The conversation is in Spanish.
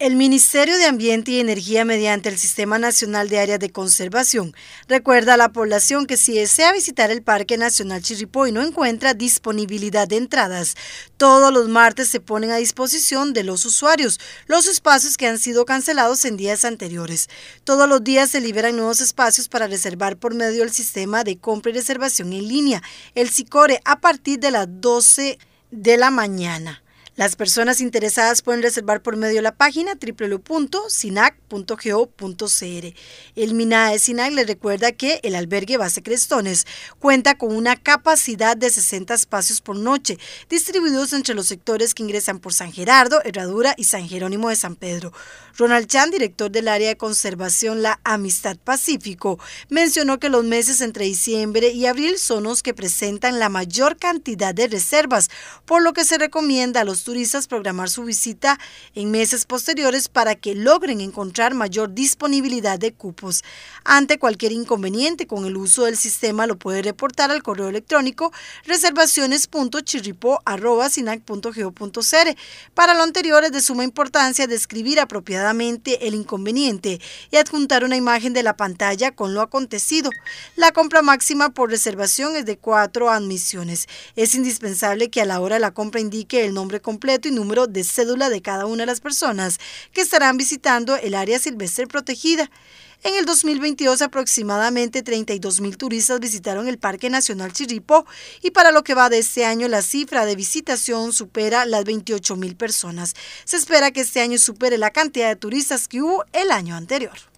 El Ministerio de Ambiente y Energía mediante el Sistema Nacional de Áreas de Conservación recuerda a la población que si desea visitar el Parque Nacional Chirripó no encuentra disponibilidad de entradas, todos los martes se ponen a disposición de los usuarios los espacios que han sido cancelados en días anteriores. Todos los días se liberan nuevos espacios para reservar por medio del sistema de compra y reservación en línea, el SICORE, a partir de las 12 de la mañana. Las personas interesadas pueden reservar por medio de la página www.sinac.go.cr. El MINAE SINAC le recuerda que el albergue Base Crestones cuenta con una capacidad de 60 espacios por noche, distribuidos entre los sectores que ingresan por San Gerardo, Herradura y San Jerónimo de San Pedro. Ronald Chan, director del área de conservación La Amistad Pacífico, mencionó que los meses entre diciembre y abril son los que presentan la mayor cantidad de reservas, por lo que se recomienda a los turistas programar su visita en meses posteriores para que logren encontrar mayor disponibilidad de cupos. Ante cualquier inconveniente con el uso del sistema lo puede reportar al correo electrónico reservaciones.chirripo.sinac.geo.cr. Para lo anterior es de suma importancia describir apropiadamente el inconveniente y adjuntar una imagen de la pantalla con lo acontecido. La compra máxima por reservación es de cuatro admisiones. Es indispensable que a la hora de la compra indique el nombre completo y número de cédula de cada una de las personas que estarán visitando el área silvestre protegida. En el 2022 aproximadamente 32 mil turistas visitaron el Parque Nacional Chiripo y para lo que va de este año la cifra de visitación supera las 28 mil personas. Se espera que este año supere la cantidad de turistas que hubo el año anterior.